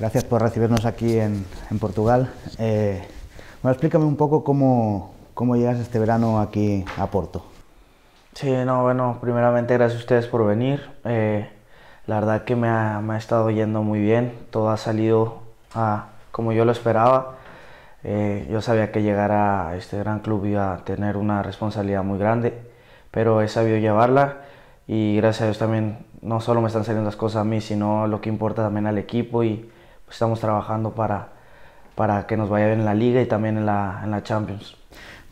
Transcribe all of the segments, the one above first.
Gracias por recibirnos aquí en, Portugal. Eh, bueno, explícame un poco cómo, llegas este verano aquí a Porto. Sí, no, bueno, primeramente gracias a ustedes por venir. Eh, la verdad que me ha, me estado yendo muy bien, todo ha salido a, como yo lo esperaba. Eh, yo sabía que llegar a este gran club iba a tener una responsabilidad muy grande, pero he sabido llevarla y gracias a Dios también no solo me están saliendo las cosas a mí, sino lo que importa también al equipo y pues, estamos trabajando para, para que nos vaya bien en la liga y también en la, Champions.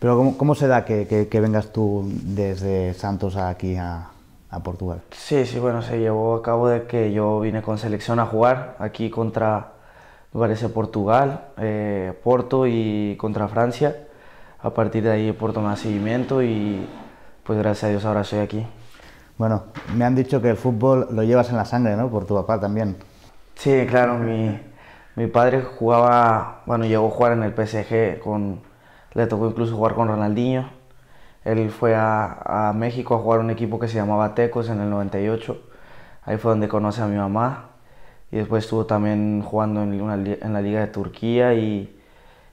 Pero ¿cómo, se da que, vengas tú desde Santos aquí a, Portugal? Sí, sí, bueno, se llevó a cabo de que yo vine con selección a jugar aquí contra, me parece, Portugal, eh, Porto y contra Francia. A partir de ahí Porto me ha seguimiento y pues gracias a Dios ahora soy aquí. Bueno, me han dicho que el fútbol lo llevas en la sangre, ¿no? Por tu papá también. Sí, claro, mi, padre jugaba, bueno, llegó a jugar en el PSG, con, le tocó incluso jugar con Ronaldinho. Él fue a, México a jugar un equipo que se llamaba Tecos en el 98. Ahí fue donde conoce a mi mamá. Y después estuvo también jugando en, la Liga de Turquía y,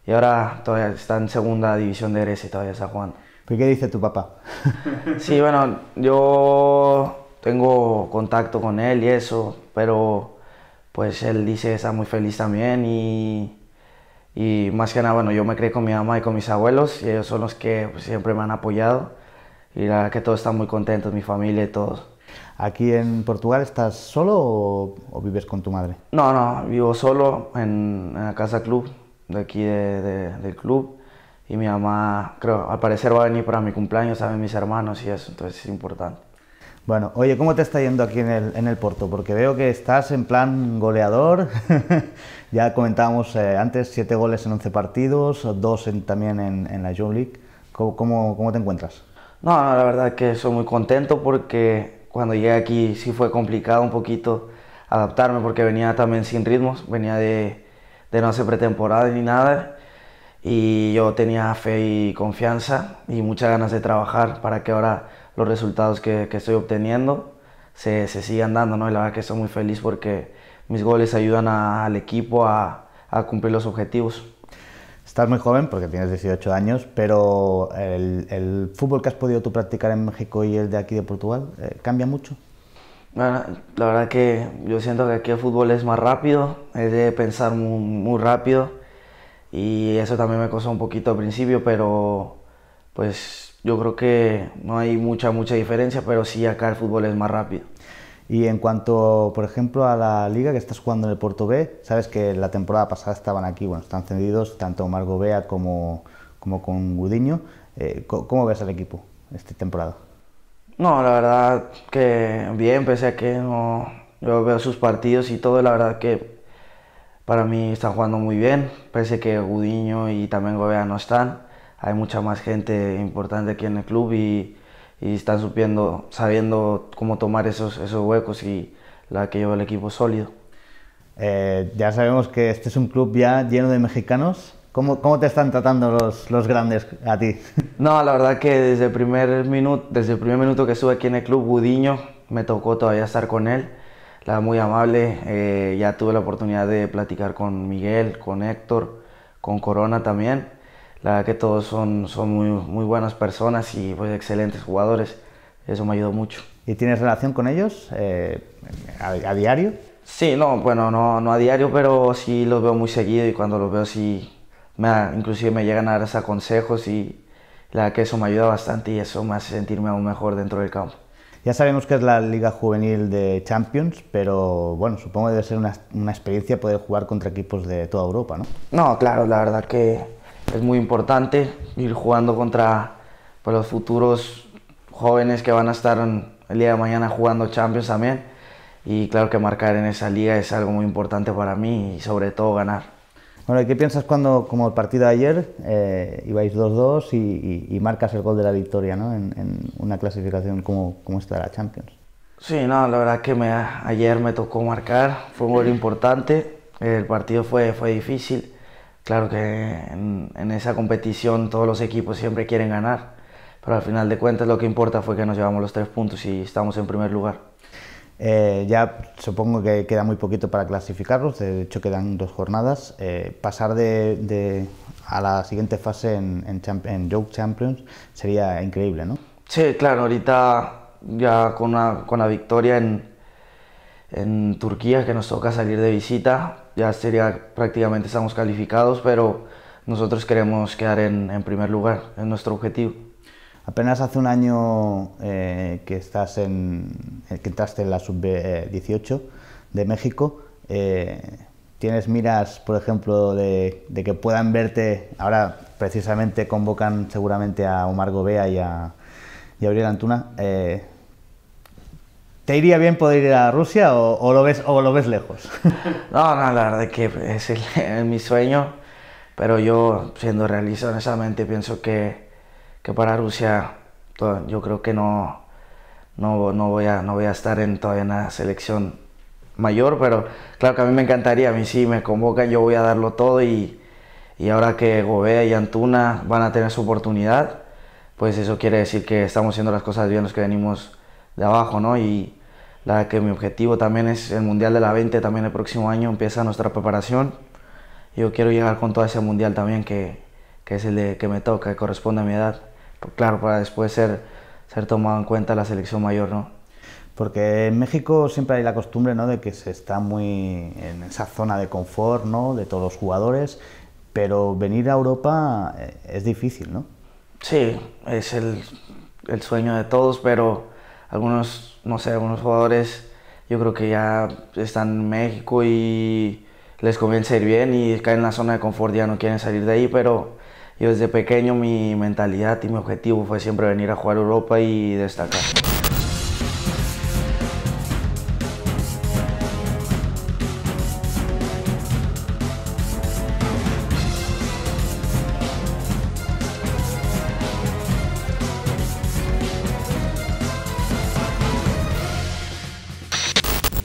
y ahora todavía está en segunda división de Grecia y todavía está jugando. ¿Pero qué dice tu papá? sí, bueno, yo tengo contacto con él y eso, pero pues él dice que está muy feliz también y, y más que nada, bueno, yo me crié con mi mamá y con mis abuelos y ellos son los que pues, siempre me han apoyado y la verdad que todos están muy contentos, mi familia y todos. ¿Aquí en Portugal estás solo o, vives con tu madre? No, no, vivo solo en, la casa club de aquí del club y mi mamá, creo, al parecer va a venir para mi cumpleaños, saben mis hermanos y eso, entonces es importante. Bueno, oye, ¿cómo te está yendo aquí en el, en el Porto? Porque veo que estás en plan goleador. ya comentábamos eh, antes, siete goles en 11 partidos, dos también en, la Young League. ¿Cómo, ¿Cómo, te encuentras? No, no, la verdad es que soy muy contento porque cuando llegué aquí sí fue complicado un poquito adaptarme porque venía también sin ritmos, venía de, de no hacer pretemporada ni nada y yo tenía fe y confianza y muchas ganas de trabajar para que ahora los resultados que, estoy obteniendo se, sigan dando, Y la verdad que estoy muy feliz porque mis goles ayudan al equipo a, cumplir los objetivos. Estás muy joven porque tienes 18 años, pero el, fútbol que has podido tú practicar en México y el de aquí de Portugal, eh, ¿cambia mucho? Bueno, la verdad que yo siento que aquí el fútbol es más rápido, es de pensar muy, muy rápido, y eso también me costó un poquito al principio, pero pues yo creo que no hay mucha, mucha diferencia, pero sí acá el fútbol es más rápido. Y en cuanto, por ejemplo, a la liga que estás jugando en el Porto B, sabes que la temporada pasada estaban aquí, bueno, están cedidos tanto Margo Bea como, como con Gudiño. Eh, ¿Cómo ves el equipo esta temporada? No, la verdad que bien, pese a que no, yo veo sus partidos y todo, la verdad que para mí están jugando muy bien, pese que Gudiño y también Gobea no están. Hay mucha más gente importante aquí en el club y, están supiendo, sabiendo cómo tomar esos, esos huecos y la que lleva el equipo sólido. Eh, ya sabemos que este es un club ya lleno de mexicanos. ¿Cómo, cómo te están tratando los, los, grandes a ti? No, la verdad que desde el, primer minuto, desde el primer minuto que estuve aquí en el club, Gudiño, me tocó todavía estar con él la muy amable. Eh, ya tuve la oportunidad de platicar con Miguel, con Héctor, con Corona también. La verdad que todos son, son muy, buenas personas y pues excelentes jugadores. Eso me ayudó mucho. ¿Y tienes relación con ellos eh, a, diario? Sí, no, bueno, no, no a diario, pero sí los veo muy seguido y cuando los veo sí, me, inclusive me llegan a dar consejos y la que eso me ayuda bastante y eso me hace sentirme aún mejor dentro del campo. Ya sabemos que es la Liga Juvenil de Champions, pero bueno, supongo que debe ser una, experiencia poder jugar contra equipos de toda Europa, ¿no? No, claro, la verdad que es muy importante ir jugando contra pues, los futuros jóvenes que van a estar el día de mañana jugando Champions también. Y claro que marcar en esa liga es algo muy importante para mí y sobre todo ganar qué piensas cuando, como el partido de ayer, eh, ibais 2-2 y, marcas el gol de la victoria en, una clasificación como, como esta de la Champions? Sí, no, la verdad es que ayer me tocó marcar, fue un gol importante, el partido fue, fue difícil, claro que en, esa competición todos los equipos siempre quieren ganar, pero al final de cuentas lo que importa fue que nos llevamos los tres puntos y estamos en primer lugar. Eh, ya supongo que queda muy poquito para clasificarlos, de hecho quedan dos jornadas. Eh, pasar a la siguiente fase en, en, Joke Champions sería increíble, ¿no? Sí, claro, ahorita ya con, la victoria en, Turquía, que nos toca salir de visita, ya sería prácticamente estamos calificados, pero nosotros queremos quedar en, primer lugar, es nuestro objetivo. Apenas hace un año eh, que estás en, eh, que entraste en la sub-18 de México, eh, ¿tienes miras, por ejemplo, de, que puedan verte? Ahora precisamente convocan seguramente a Omar Gobea y a, y Antuna. Eh, ¿Te iría bien poder ir a Rusia o, lo, ves, o lo ves lejos? No, no, la verdad es que es, mi sueño, pero yo, siendo realista, honestamente, pienso que, que para Rusia yo creo que no, no, voy, a, no voy a estar en, todavía en selección mayor, pero claro que a mí me encantaría, a mí sí me convocan, yo voy a darlo todo y, ahora que Gobea y Antuna van a tener su oportunidad, pues eso quiere decir que estamos haciendo las cosas bien los que venimos de abajo, ¿no? Y la que mi objetivo también es el Mundial de la 20, también el próximo año empieza nuestra preparación. Yo quiero llegar con todo ese Mundial también que, es el que me toca, que corresponde a mi edad. claro, para después ser ser tomado en cuenta la selección mayor, ¿no? Porque en México siempre hay la costumbre ¿no? de que se está muy en esa zona de confort ¿no? de todos los jugadores, pero venir a Europa eh, es difícil, ¿no? Sí, es el, sueño de todos, pero algunos, no sé, algunos jugadores yo creo que ya están en México y les conviene ir bien y caen en la zona de confort, ya no quieren salir de ahí, pero yo desde pequeño mi mentalidad y mi objetivo fue siempre venir a jugar Europa y destacar.